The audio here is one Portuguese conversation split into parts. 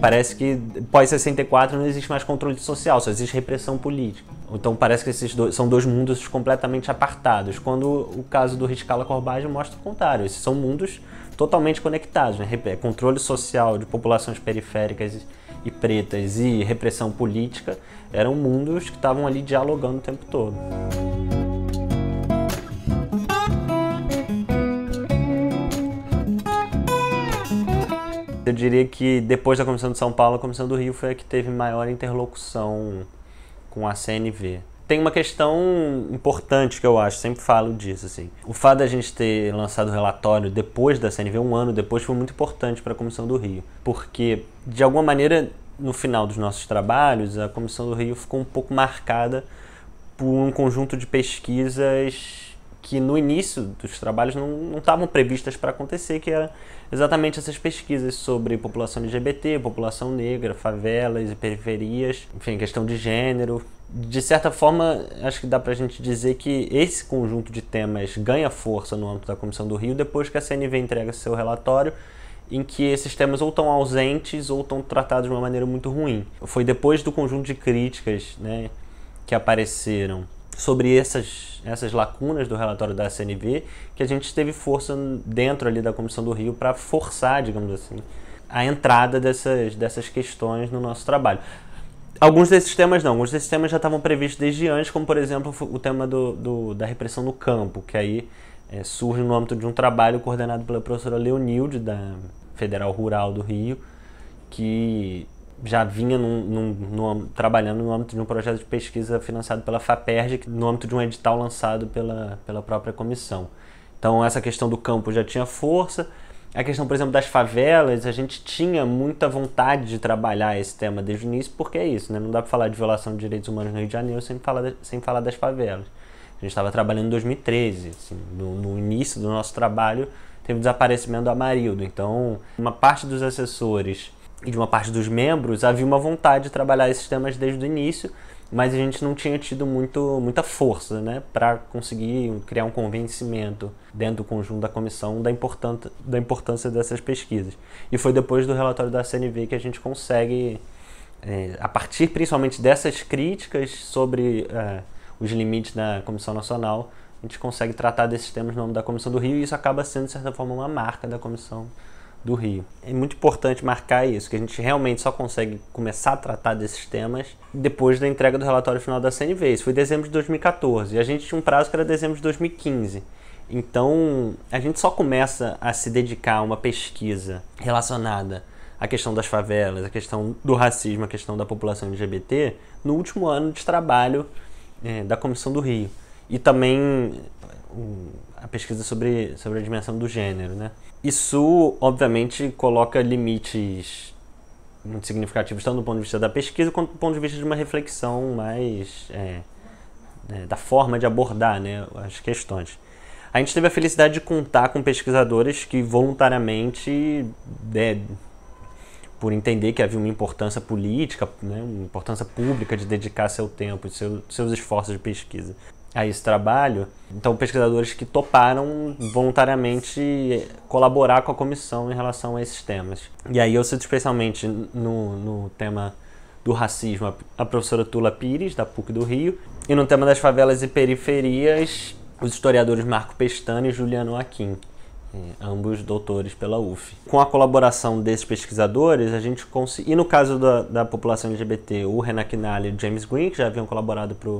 parece que pós-64 não existe mais controle social, só existe repressão política. Então parece que esses dois, são dois mundos completamente apartados, quando o caso do Riscala Corbage mostra o contrário. Esses são mundos totalmente conectados, né? controle social de populações periféricas e pretas e repressão política eram mundos que estavam ali dialogando o tempo todo. eu diria que depois da Comissão de São Paulo, a Comissão do Rio foi a que teve maior interlocução com a CNV. Tem uma questão importante que eu acho, sempre falo disso, assim. O fato da gente ter lançado o relatório depois da CNV, um ano depois, foi muito importante para a Comissão do Rio, porque, de alguma maneira, no final dos nossos trabalhos, a Comissão do Rio ficou um pouco marcada por um conjunto de pesquisas que no início dos trabalhos não estavam previstas para acontecer, que era exatamente essas pesquisas sobre população LGBT, população negra, favelas e periferias, enfim, questão de gênero. De certa forma, acho que dá para a gente dizer que esse conjunto de temas ganha força no âmbito da Comissão do Rio depois que a CNV entrega seu relatório em que esses temas ou estão ausentes ou estão tratados de uma maneira muito ruim. Foi depois do conjunto de críticas né, que apareceram sobre essas, essas lacunas do relatório da CNV que a gente teve força dentro ali da Comissão do Rio para forçar, digamos assim, a entrada dessas, dessas questões no nosso trabalho. Alguns desses temas não, alguns desses temas já estavam previstos desde antes, como por exemplo o tema do, do da repressão no campo, que aí é, surge no âmbito de um trabalho coordenado pela professora Leonilde, da Federal Rural do Rio, que já vinha num, num, num, trabalhando no âmbito de um projeto de pesquisa financiado pela FAPERJ, no âmbito de um edital lançado pela, pela própria comissão. Então, essa questão do campo já tinha força. A questão, por exemplo, das favelas, a gente tinha muita vontade de trabalhar esse tema desde o início, porque é isso, né? Não dá para falar de violação de direitos humanos no Rio de Janeiro sem falar, de, sem falar das favelas. A gente estava trabalhando em 2013, assim, no, no início do nosso trabalho, teve o desaparecimento do Amarildo. Então, uma parte dos assessores e de uma parte dos membros, havia uma vontade de trabalhar esses temas desde o início, mas a gente não tinha tido muito, muita força né, para conseguir criar um convencimento dentro do conjunto da comissão da, da importância dessas pesquisas. E foi depois do relatório da CNV que a gente consegue, é, a partir principalmente dessas críticas sobre é, os limites da Comissão Nacional, a gente consegue tratar desses temas no nome da Comissão do Rio e isso acaba sendo, de certa forma, uma marca da Comissão do Rio. É muito importante marcar isso, que a gente realmente só consegue começar a tratar desses temas depois da entrega do relatório final da CNV. Isso foi dezembro de 2014 e a gente tinha um prazo que era dezembro de 2015. Então, a gente só começa a se dedicar a uma pesquisa relacionada à questão das favelas, à questão do racismo, à questão da população LGBT no último ano de trabalho é, da Comissão do Rio. E também a pesquisa sobre, sobre a dimensão do gênero, né? Isso, obviamente, coloca limites muito significativos, tanto do ponto de vista da pesquisa quanto do ponto de vista de uma reflexão mais é, é, da forma de abordar né, as questões. A gente teve a felicidade de contar com pesquisadores que voluntariamente, é, por entender que havia uma importância política, né, uma importância pública de dedicar seu tempo e seu, seus esforços de pesquisa, a esse trabalho. Então, pesquisadores que toparam voluntariamente colaborar com a comissão em relação a esses temas. E aí eu cito especialmente no, no tema do racismo a professora Tula Pires, da PUC do Rio, e no tema das favelas e periferias, os historiadores Marco Pestana e Juliano Aquim, é, ambos doutores pela UF. Com a colaboração desses pesquisadores, a gente conseguiu. E no caso da, da população LGBT, o Renan Knall e o James Green, que já haviam colaborado para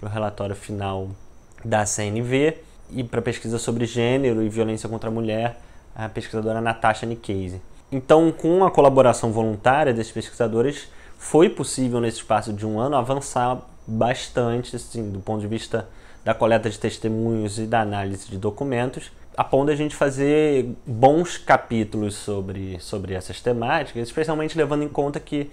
para o relatório final da CNV e para a pesquisa sobre gênero e violência contra a mulher, a pesquisadora Natasha Nicase. Então, com a colaboração voluntária desses pesquisadores, foi possível, nesse espaço de um ano, avançar bastante assim, do ponto de vista da coleta de testemunhos e da análise de documentos, a ponto de a gente fazer bons capítulos sobre, sobre essas temáticas, especialmente levando em conta que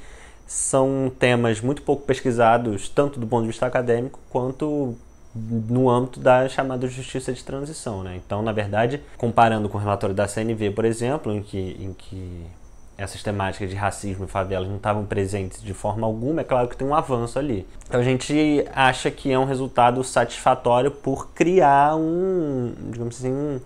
são temas muito pouco pesquisados, tanto do ponto de vista acadêmico quanto no âmbito da chamada justiça de transição. Né? Então, na verdade, comparando com o relatório da CNV, por exemplo, em que, em que essas temáticas de racismo e favelas não estavam presentes de forma alguma, é claro que tem um avanço ali. Então a gente acha que é um resultado satisfatório por criar um, digamos assim, um,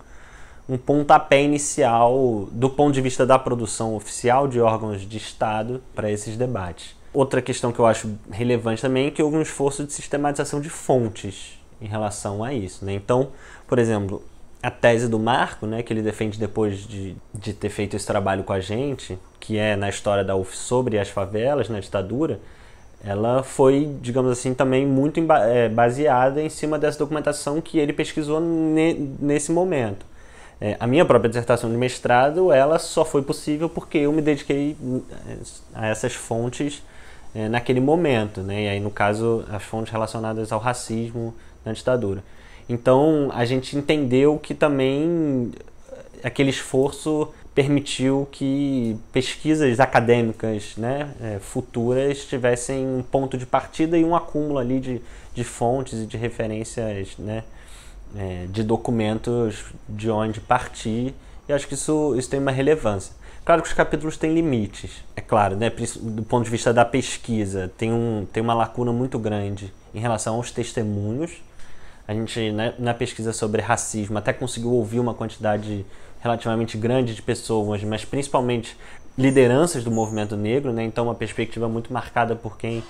um pontapé inicial do ponto de vista da produção oficial de órgãos de Estado para esses debates. Outra questão que eu acho relevante também é que houve um esforço de sistematização de fontes em relação a isso. Né? Então, por exemplo, a tese do Marco, né, que ele defende depois de, de ter feito esse trabalho com a gente, que é na história da UF sobre as favelas na ditadura, ela foi, digamos assim, também muito eh, baseada em cima dessa documentação que ele pesquisou ne nesse momento. É, a minha própria dissertação de mestrado, ela só foi possível porque eu me dediquei é, a essas fontes é, naquele momento, né? E aí, no caso, as fontes relacionadas ao racismo na ditadura. Então, a gente entendeu que também é, aquele esforço permitiu que pesquisas acadêmicas né, é, futuras tivessem um ponto de partida e um acúmulo ali de, de fontes e de referências né, é, de documentos de onde partir, e acho que isso, isso tem uma relevância. Claro que os capítulos têm limites, é claro, né? do ponto de vista da pesquisa, tem, um, tem uma lacuna muito grande em relação aos testemunhos. A gente, né, na pesquisa sobre racismo, até conseguiu ouvir uma quantidade relativamente grande de pessoas, mas principalmente lideranças do movimento negro, né? então uma perspectiva muito marcada por quem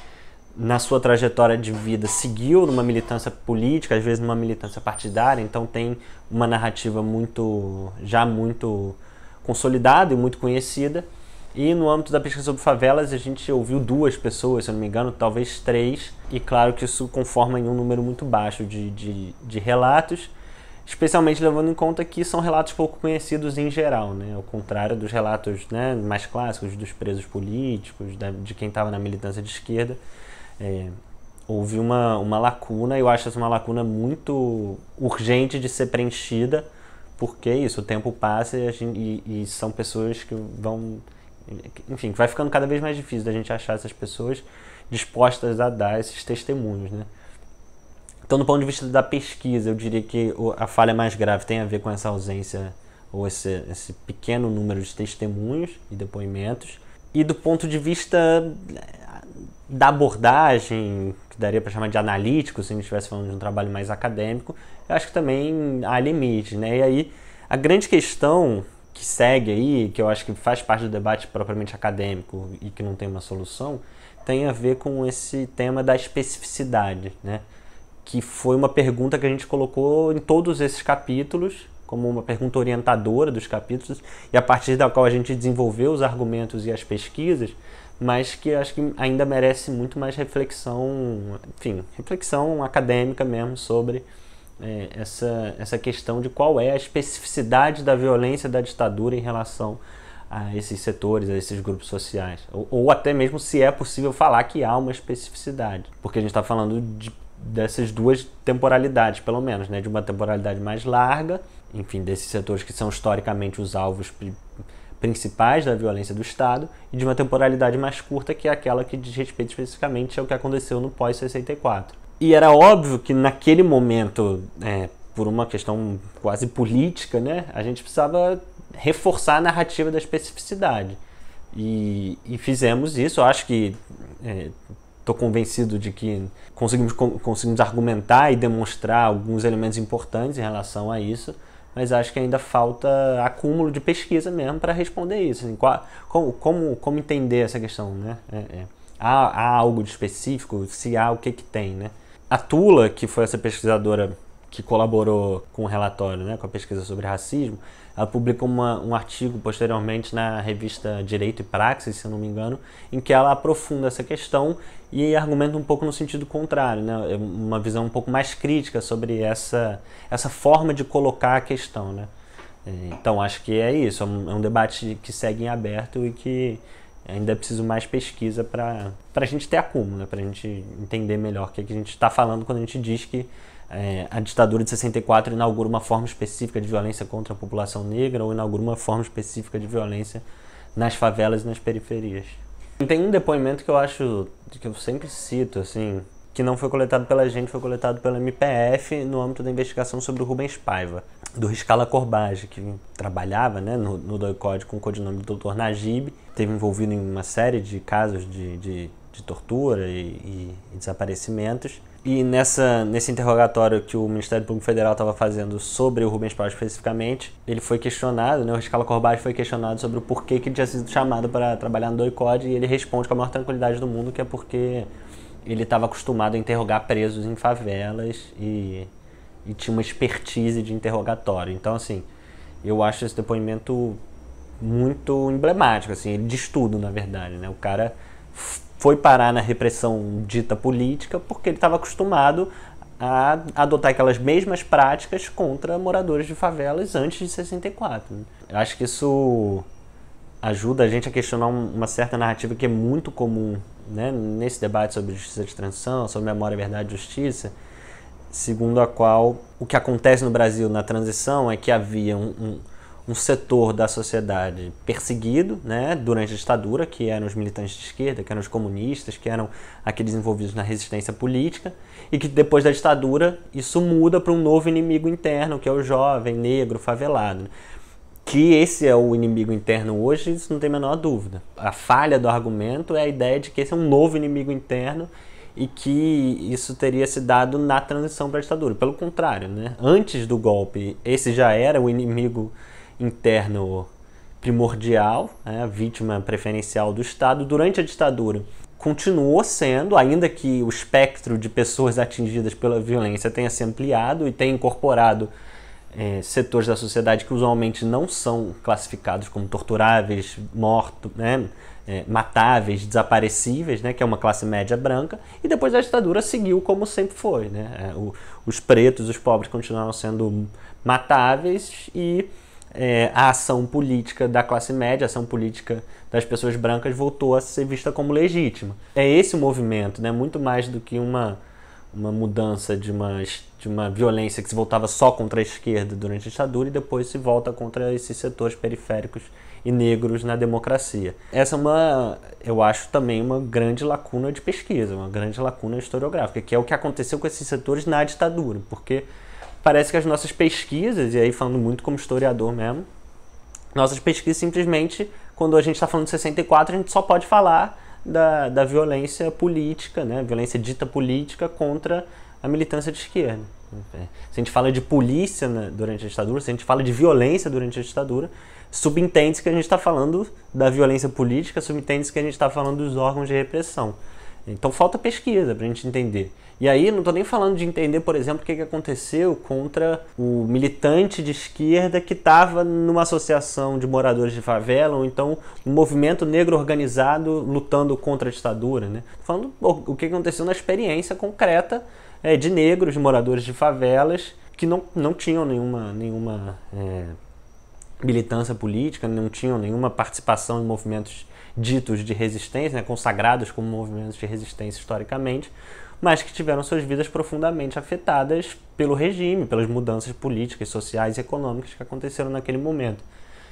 na sua trajetória de vida seguiu numa militância política, às vezes numa militância partidária, então tem uma narrativa muito já muito consolidada e muito conhecida. E no âmbito da pesquisa sobre favelas, a gente ouviu duas pessoas, se eu não me engano, talvez três, e claro que isso conforma em um número muito baixo de, de, de relatos, especialmente levando em conta que são relatos pouco conhecidos em geral, né? ao contrário dos relatos né, mais clássicos dos presos políticos, da, de quem estava na militância de esquerda é, houve uma, uma lacuna, eu acho essa uma lacuna muito urgente de ser preenchida, porque é isso, o tempo passa e, gente, e, e são pessoas que vão. Enfim, vai ficando cada vez mais difícil da gente achar essas pessoas dispostas a dar esses testemunhos, né? Então, do ponto de vista da pesquisa, eu diria que a falha mais grave tem a ver com essa ausência ou esse, esse pequeno número de testemunhos e depoimentos. E do ponto de vista da abordagem, que daria para chamar de analítico, se a gente estivesse falando de um trabalho mais acadêmico, eu acho que também há limites, né? E aí, a grande questão que segue aí, que eu acho que faz parte do debate propriamente acadêmico e que não tem uma solução, tem a ver com esse tema da especificidade, né? Que foi uma pergunta que a gente colocou em todos esses capítulos, como uma pergunta orientadora dos capítulos, e a partir da qual a gente desenvolveu os argumentos e as pesquisas mas que acho que ainda merece muito mais reflexão, enfim, reflexão acadêmica mesmo sobre é, essa, essa questão de qual é a especificidade da violência da ditadura em relação a esses setores, a esses grupos sociais. Ou, ou até mesmo se é possível falar que há uma especificidade. Porque a gente está falando de, dessas duas temporalidades, pelo menos, né? de uma temporalidade mais larga, enfim, desses setores que são historicamente os alvos principais da violência do Estado e de uma temporalidade mais curta, que é aquela que diz respeito especificamente ao que aconteceu no pós-64. E era óbvio que naquele momento, é, por uma questão quase política, né, a gente precisava reforçar a narrativa da especificidade. E, e fizemos isso, eu acho que. Estou é, convencido de que conseguimos, conseguimos argumentar e demonstrar alguns elementos importantes em relação a isso, mas acho que ainda falta acúmulo de pesquisa mesmo para responder isso. Assim, qual, como, como, como, entender essa questão, né? É, é. Há, há, algo de específico? Se há, o que que tem, né? A Tula, que foi essa pesquisadora que colaborou com o relatório, né, com a pesquisa sobre racismo, ela publicou uma, um artigo posteriormente na revista Direito e Praxis, se não me engano, em que ela aprofunda essa questão e argumenta um pouco no sentido contrário, né, é uma visão um pouco mais crítica sobre essa, essa forma de colocar a questão. Né. É, então acho que é isso, é um, é um debate que segue em aberto e que ainda é preciso mais pesquisa para a gente ter acúmulo, né, para a gente entender melhor o que, é que a gente está falando quando a gente diz que é, a ditadura de 64 inaugura uma forma específica de violência contra a população negra ou inaugura uma forma específica de violência nas favelas e nas periferias. Tem um depoimento que eu acho, que eu sempre cito, assim, que não foi coletado pela gente, foi coletado pela MPF no âmbito da investigação sobre o Rubens Paiva, do Riscala Corbage, que trabalhava né, no, no DOICOD com o codinome do Dr. Najib, teve envolvido em uma série de casos de, de, de tortura e, e, e desaparecimentos. E nessa, nesse interrogatório que o Ministério Público Federal estava fazendo sobre o Rubens Paiva especificamente, ele foi questionado, né, o Riscala Corbati foi questionado sobre o porquê que ele tinha sido chamado para trabalhar no DOICOD e ele responde com a maior tranquilidade do mundo que é porque ele estava acostumado a interrogar presos em favelas e, e tinha uma expertise de interrogatório. Então, assim, eu acho esse depoimento muito emblemático, assim, ele diz tudo, na verdade, né? O cara foi parar na repressão dita política porque ele estava acostumado a adotar aquelas mesmas práticas contra moradores de favelas antes de 64. Eu acho que isso ajuda a gente a questionar uma certa narrativa que é muito comum né, nesse debate sobre justiça de transição, sobre memória, verdade e justiça, segundo a qual o que acontece no Brasil na transição é que havia um, um um setor da sociedade perseguido né, durante a ditadura, que eram os militantes de esquerda, que eram os comunistas, que eram aqueles envolvidos na resistência política, e que depois da ditadura isso muda para um novo inimigo interno, que é o jovem, negro, favelado. Que esse é o inimigo interno hoje, isso não tem a menor dúvida. A falha do argumento é a ideia de que esse é um novo inimigo interno e que isso teria se dado na transição para a ditadura. Pelo contrário, né? antes do golpe, esse já era o inimigo interno interno primordial, né, vítima preferencial do Estado, durante a ditadura continuou sendo, ainda que o espectro de pessoas atingidas pela violência tenha se ampliado e tenha incorporado é, setores da sociedade que usualmente não são classificados como torturáveis, mortos, né, é, matáveis, desaparecíveis, né, que é uma classe média branca, e depois a ditadura seguiu como sempre foi. Né, é, o, os pretos, os pobres continuaram sendo matáveis e é, a ação política da classe média, a ação política das pessoas brancas voltou a ser vista como legítima. É esse o movimento, né? muito mais do que uma, uma mudança de uma, de uma violência que se voltava só contra a esquerda durante a ditadura e depois se volta contra esses setores periféricos e negros na democracia. Essa é uma, eu acho também uma grande lacuna de pesquisa, uma grande lacuna historiográfica, que é o que aconteceu com esses setores na ditadura, porque parece que as nossas pesquisas, e aí falando muito como historiador mesmo, nossas pesquisas simplesmente, quando a gente está falando de 64, a gente só pode falar da, da violência política, né? violência dita política contra a militância de esquerda. É. Se a gente fala de polícia né, durante a ditadura, se a gente fala de violência durante a ditadura, subentende-se que a gente está falando da violência política, subentende-se que a gente está falando dos órgãos de repressão. Então falta pesquisa para a gente entender. E aí não estou nem falando de entender, por exemplo, o que, aconteceu contra o militante de esquerda que estava numa associação de moradores de favela, ou então um movimento negro organizado lutando contra a ditadura. Né? Tô falando o que aconteceu na experiência concreta é, de negros, de moradores de favelas, que não, não tinham nenhuma, nenhuma é, militância política, não tinham nenhuma participação em movimentos ditos de resistência, né, consagrados como movimentos de resistência historicamente, mas que tiveram suas vidas profundamente afetadas pelo regime, pelas mudanças políticas, sociais e econômicas que aconteceram naquele momento.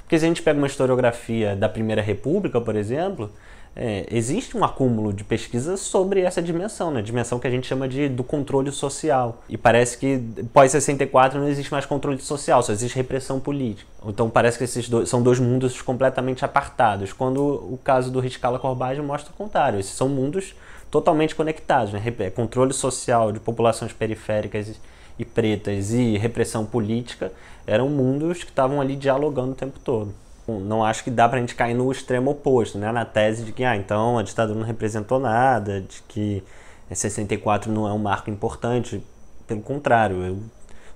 Porque se a gente pega uma historiografia da Primeira República, por exemplo, é, existe um acúmulo de pesquisas sobre essa dimensão, né? dimensão que a gente chama de do controle social. E parece que pós-64 não existe mais controle social, só existe repressão política. Então parece que esses dois, são dois mundos completamente apartados, quando o caso do Riscala Corbage mostra o contrário. Esses são mundos totalmente conectados. Né? Controle social de populações periféricas e pretas e repressão política eram mundos que estavam ali dialogando o tempo todo. Não acho que dá para a gente cair no extremo oposto, né? na tese de que ah, então a ditadura não representou nada, de que 64 é, não é um marco importante. Pelo contrário, eu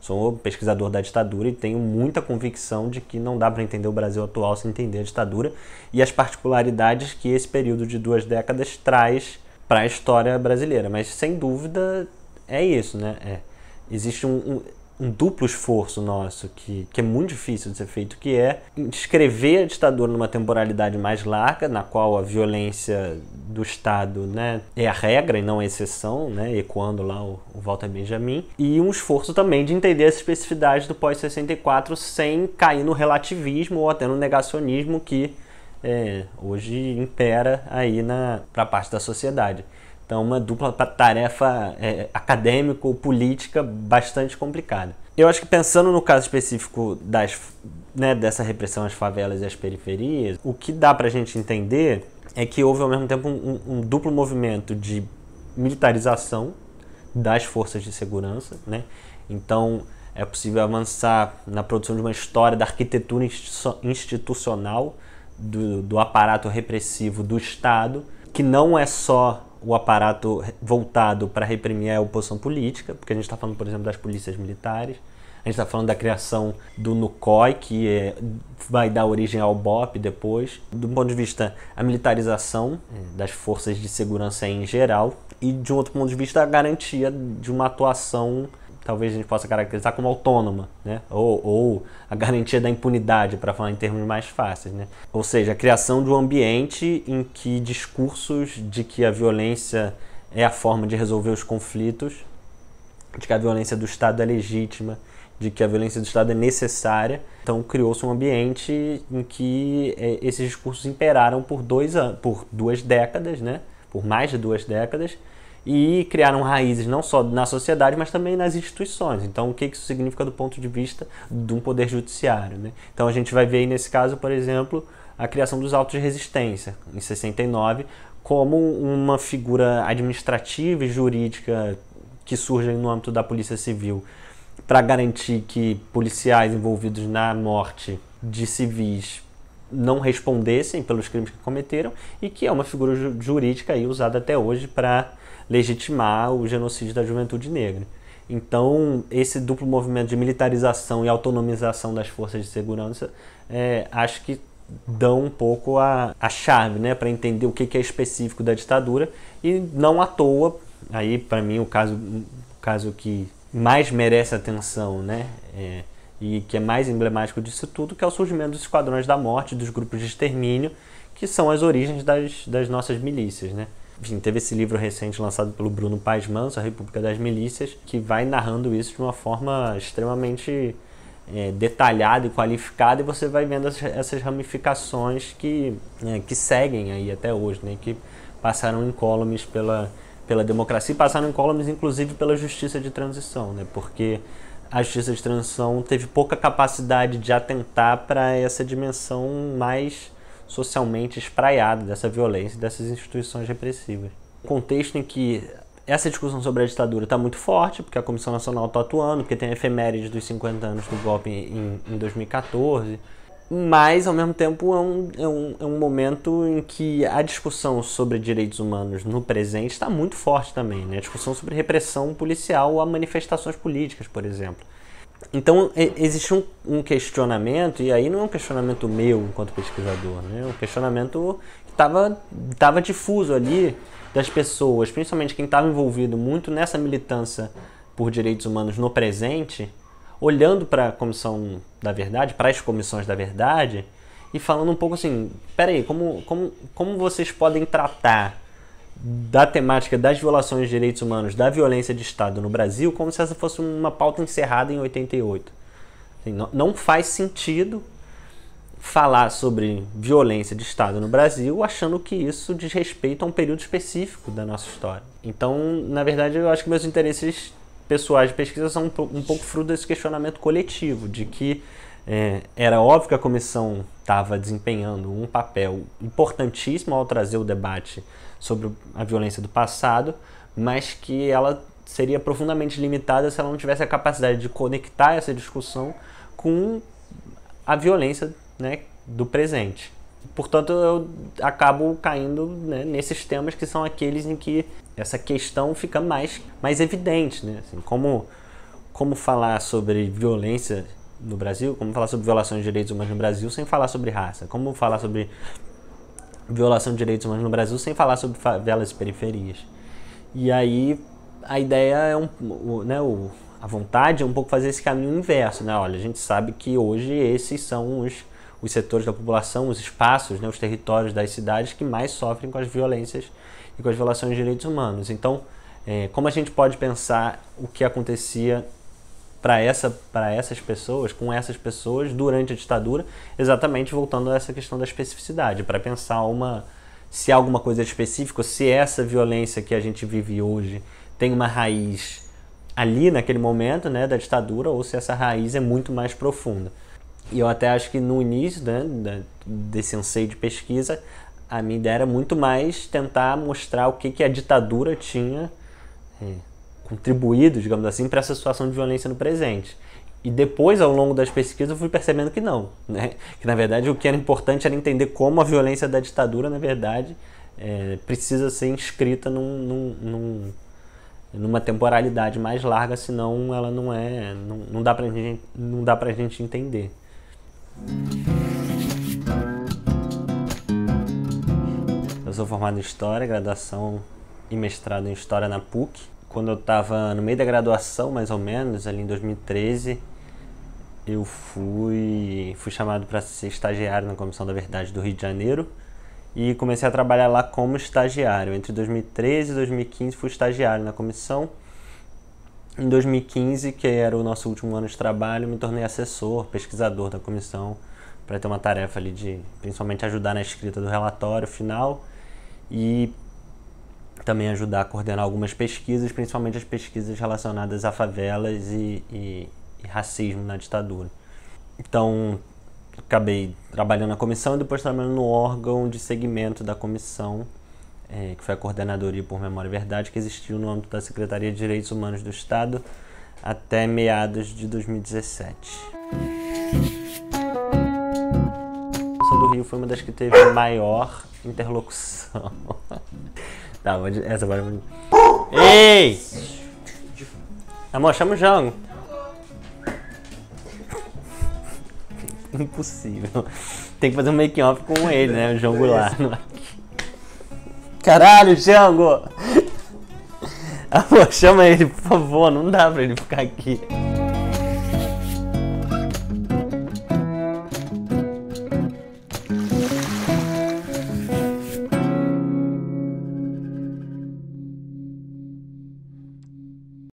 sou pesquisador da ditadura e tenho muita convicção de que não dá para entender o Brasil atual sem entender a ditadura e as particularidades que esse período de duas décadas traz para a história brasileira. Mas sem dúvida é isso, né? É. Existe um, um, um, duplo esforço nosso que, que é muito difícil de ser feito, que é descrever a ditadura numa temporalidade mais larga, na qual a violência do Estado né, é a regra e não a exceção, né, ecoando lá o, o Walter Benjamin, e um esforço também de entender as especificidades do pós-64 sem cair no relativismo ou até no negacionismo que é, hoje impera aí para parte da sociedade. Então, uma dupla tarefa é, acadêmico-política bastante complicada. Eu acho que pensando no caso específico das, né, dessa repressão às favelas e às periferias, o que dá para a gente entender é que houve ao mesmo tempo um, um, duplo movimento de militarização das forças de segurança, né? Então é possível avançar na produção de uma história da arquitetura institucional do, do aparato repressivo do Estado, que não é só o aparato voltado para reprimir a oposição política, porque a gente está falando, por exemplo, das polícias militares, a gente está falando da criação do NUCOI, que é, vai dar origem ao BOP depois, do ponto de vista a militarização eh, das forças de segurança em geral, e de um outro ponto de vista a garantia de uma atuação talvez a gente possa caracterizar como autônoma, né? ou, ou a garantia da impunidade, para falar em termos mais fáceis. Né? Ou seja, a criação de um ambiente em que discursos de que a violência é a forma de resolver os conflitos, de que a violência do Estado é legítima, de que a violência do Estado é necessária. Então criou-se um ambiente em que é, esses discursos imperaram por, dois, por duas décadas, né? por mais de duas décadas, e criaram raízes não só na sociedade, mas também nas instituições. Então, o que isso significa do ponto de vista de um poder judiciário? Né? Então, a gente vai ver aí nesse caso, por exemplo, a criação dos autos de resistência, em 69, como uma figura administrativa e jurídica que surge no âmbito da Polícia Civil para garantir que policiais envolvidos na morte de civis não respondessem pelos crimes que cometeram e que é uma figura jurídica aí usada até hoje para legitimar o genocídio da juventude negra. Então, esse duplo movimento de militarização e autonomização das forças de segurança, é, acho que dão um pouco a, a chave né, para entender o que, que, é específico da ditadura e não à toa, aí para mim o caso, o caso que mais merece atenção né, é, e que é mais emblemático disso tudo, que é o surgimento dos esquadrões da morte, dos grupos de extermínio, que são as origens das, das nossas milícias. Né? enfim, teve esse livro recente lançado pelo Bruno Paz Manso, A República das Milícias, que vai narrando isso de uma forma extremamente é, detalhada e qualificada, e você vai vendo essas, ramificações que, né, que seguem aí até hoje, né, que passaram incólumes pela, pela democracia e passaram incólumes inclusive pela justiça de transição, né, porque a justiça de transição teve pouca capacidade de atentar para essa dimensão mais socialmente espraiado dessa violência e dessas instituições repressivas. Um contexto em que essa discussão sobre a ditadura está muito forte, porque a Comissão Nacional está atuando, porque tem a efeméride dos 50 anos do golpe em, em 2014, mas, ao mesmo tempo, é um, é, um, é um momento em que a discussão sobre direitos humanos no presente está muito forte também. Né? A discussão sobre repressão policial a manifestações políticas, por exemplo. Então existe um, um, questionamento, e aí não é um questionamento meu enquanto pesquisador, né? É um questionamento que estava tava difuso ali das pessoas, principalmente quem estava envolvido muito nessa militância por direitos humanos no presente, olhando para a Comissão da Verdade, para as comissões da verdade, e falando um pouco assim: peraí, como, como, como vocês podem tratar da temática das violações de direitos humanos, da violência de Estado no Brasil, como se essa fosse uma pauta encerrada em 88. Assim, não, não faz sentido falar sobre violência de Estado no Brasil achando que isso diz respeito a um período específico da nossa história. Então, na verdade, eu acho que meus interesses pessoais de pesquisa são um, pouco fruto desse questionamento coletivo, de que é, era óbvio que a comissão estava desempenhando um papel importantíssimo ao trazer o debate sobre a violência do passado, mas que ela seria profundamente limitada se ela não tivesse a capacidade de conectar essa discussão com a violência né, do presente. Portanto, eu acabo caindo né, nesses temas que são aqueles em que essa questão fica mais, mais evidente. Né? Assim, como, como falar sobre violência no Brasil, como falar sobre violações de direitos humanos no Brasil sem falar sobre raça, como falar sobre violação de direitos humanos no Brasil sem falar sobre favelas e periferias. E aí a ideia é um, o, né, o, a vontade é um pouco fazer esse caminho inverso, né? Olha, a gente sabe que hoje esses são os, os setores da população, os espaços, né, os territórios das cidades que mais sofrem com as violências e com as violações de direitos humanos. Então, é, como a gente pode pensar o que acontecia para essa, para essas pessoas, com essas pessoas durante a ditadura, exatamente voltando a essa questão da especificidade, para pensar uma se alguma coisa específica, se essa violência que a gente vive hoje tem uma raiz ali naquele momento, né, da ditadura, ou se essa raiz é muito mais profunda. E eu até acho que no início né, desse anseio de pesquisa, a minha ideia era muito mais tentar mostrar o que, que a ditadura tinha. É, contribuído, digamos assim, para essa situação de violência no presente. E depois, ao longo das pesquisas, eu fui percebendo que não, né? Que na verdade o que era importante era entender como a violência da ditadura, na verdade, é, precisa ser inscrita num, num, num, numa temporalidade mais larga, senão ela não é, não, não dá para gente, não dá gente entender. Eu sou formado em História, graduação e mestrado em História na PUC quando eu estava no meio da graduação, mais ou menos, ali em 2013, eu fui, fui chamado para ser estagiário na Comissão da Verdade do Rio de Janeiro e comecei a trabalhar lá como estagiário. Entre 2013 e 2015 fui estagiário na comissão. Em 2015, que era o nosso último ano de trabalho, me tornei assessor, pesquisador da comissão, para ter uma tarefa ali de principalmente ajudar na escrita do relatório final e também ajudar a coordenar algumas pesquisas, principalmente as pesquisas relacionadas a favelas e, e, e racismo na ditadura. Então, acabei trabalhando na comissão e depois trabalhando no órgão de segmento da comissão, é, que foi a Coordenadoria por Memória e Verdade, que existiu no âmbito da Secretaria de Direitos Humanos do Estado até meados de 2017. A comissão do Rio foi uma das que teve maior interlocução. Tá, vou essa agora Ei! Amor, chama o Jango. Impossível. Tem que fazer um make-off com ele, né? O Jango lá. Caralho, Jango! Amor, chama ele, por favor. Não dá pra ele ficar aqui.